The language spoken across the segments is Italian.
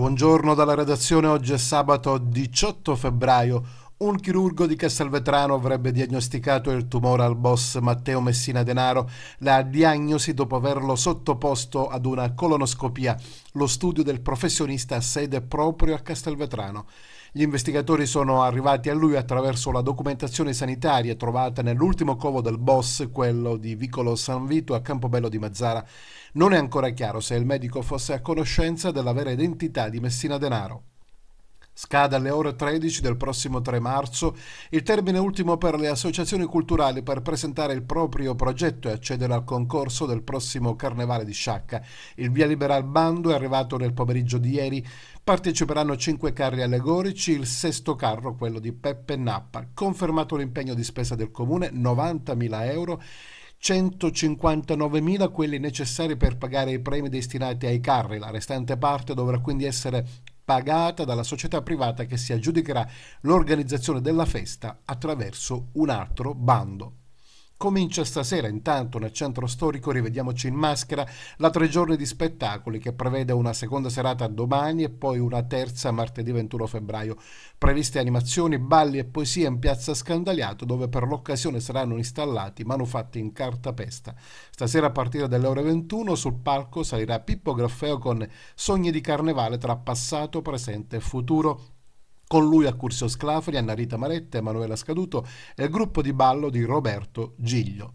Buongiorno dalla redazione, oggi è sabato 18 febbraio. Un chirurgo di Castelvetrano avrebbe diagnosticato il tumore al boss Matteo Messina Denaro, la diagnosi dopo averlo sottoposto ad una colonoscopia, lo studio del professionista ha sede proprio a Castelvetrano. Gli investigatori sono arrivati a lui attraverso la documentazione sanitaria trovata nell'ultimo covo del boss, quello di Vicolo San Vito a Campobello di Mazzara. Non è ancora chiaro se il medico fosse a conoscenza della vera identità di Messina Denaro. Scade alle ore 13 del prossimo 3 marzo il termine ultimo per le associazioni culturali per presentare il proprio progetto e accedere al concorso del prossimo Carnevale di Sciacca. Il via libera al bando è arrivato nel pomeriggio di ieri. Parteciperanno cinque carri allegorici, il sesto carro, quello di Peppe Nappa. Confermato l'impegno di spesa del comune, 90.000 euro. 159.000 quelli necessari per pagare i premi destinati ai carri. La restante parte dovrà quindi essere pagata dalla società privata che si aggiudicherà l'organizzazione della festa attraverso un altro bando. Comincia stasera intanto nel centro storico Rivediamoci in maschera la tre giorni di spettacoli che prevede una seconda serata domani e poi una terza martedì 21 febbraio. Previste animazioni, balli e poesie in piazza Scandagliato dove per l'occasione saranno installati manufatti in carta pesta. Stasera a partire dalle ore 21 sul palco salirà Pippo Graffeo con Sogni di Carnevale tra passato, presente e futuro con lui a Curzio Sclafri, Annarita Maretta, Emanuela Scaduto e il gruppo di ballo di Roberto Giglio.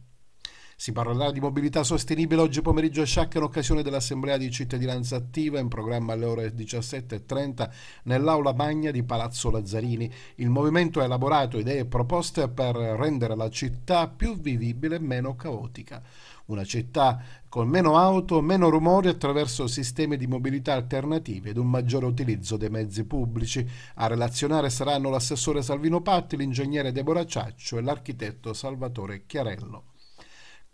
Si parlerà di mobilità sostenibile oggi pomeriggio a Sciacca in occasione dell'Assemblea di cittadinanza attiva in programma alle ore 17.30 nell'aula magna di Palazzo Lazzarini. Il movimento ha elaborato idee e proposte per rendere la città più vivibile e meno caotica. Una città con meno auto, meno rumori attraverso sistemi di mobilità alternativi ed un maggiore utilizzo dei mezzi pubblici. A relazionare saranno l'assessore Salvino Patti, l'ingegnere Deborah Ciaccio e l'architetto Salvatore Chiarello.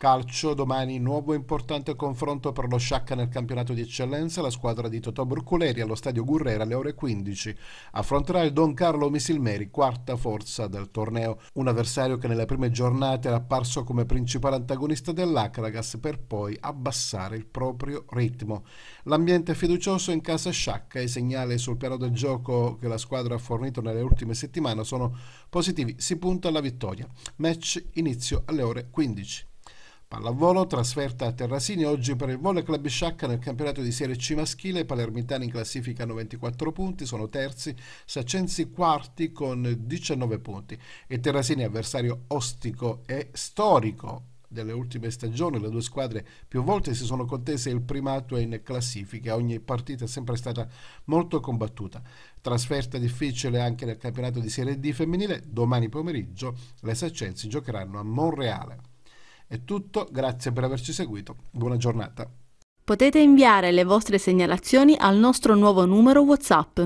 Calcio, domani nuovo importante confronto per lo Sciacca nel campionato di eccellenza, la squadra di Totò Burculeri allo stadio Gurrera alle ore 15 affronterà il Don Carlo Misilmeri, quarta forza del torneo, un avversario che nelle prime giornate era apparso come principale antagonista dell'Acragas per poi abbassare il proprio ritmo. L'ambiente fiducioso in casa Sciacca e i segnali sul piano del gioco che la squadra ha fornito nelle ultime settimane sono positivi, si punta alla vittoria. Match inizio alle ore 15. Pallavolo, trasferta a Terrasini oggi per il Volle Club Sciacca nel campionato di Serie C maschile. palermitani in classifica 94 punti, sono terzi, Sacenzi quarti con 19 punti. E Terrasini avversario ostico e storico delle ultime stagioni. Le due squadre più volte si sono contese il primato in classifica. Ogni partita è sempre stata molto combattuta. Trasferta difficile anche nel campionato di Serie D femminile. Domani pomeriggio le Sacenzi giocheranno a Monreale. È tutto, grazie per averci seguito, buona giornata. Potete inviare le vostre segnalazioni al nostro nuovo numero WhatsApp.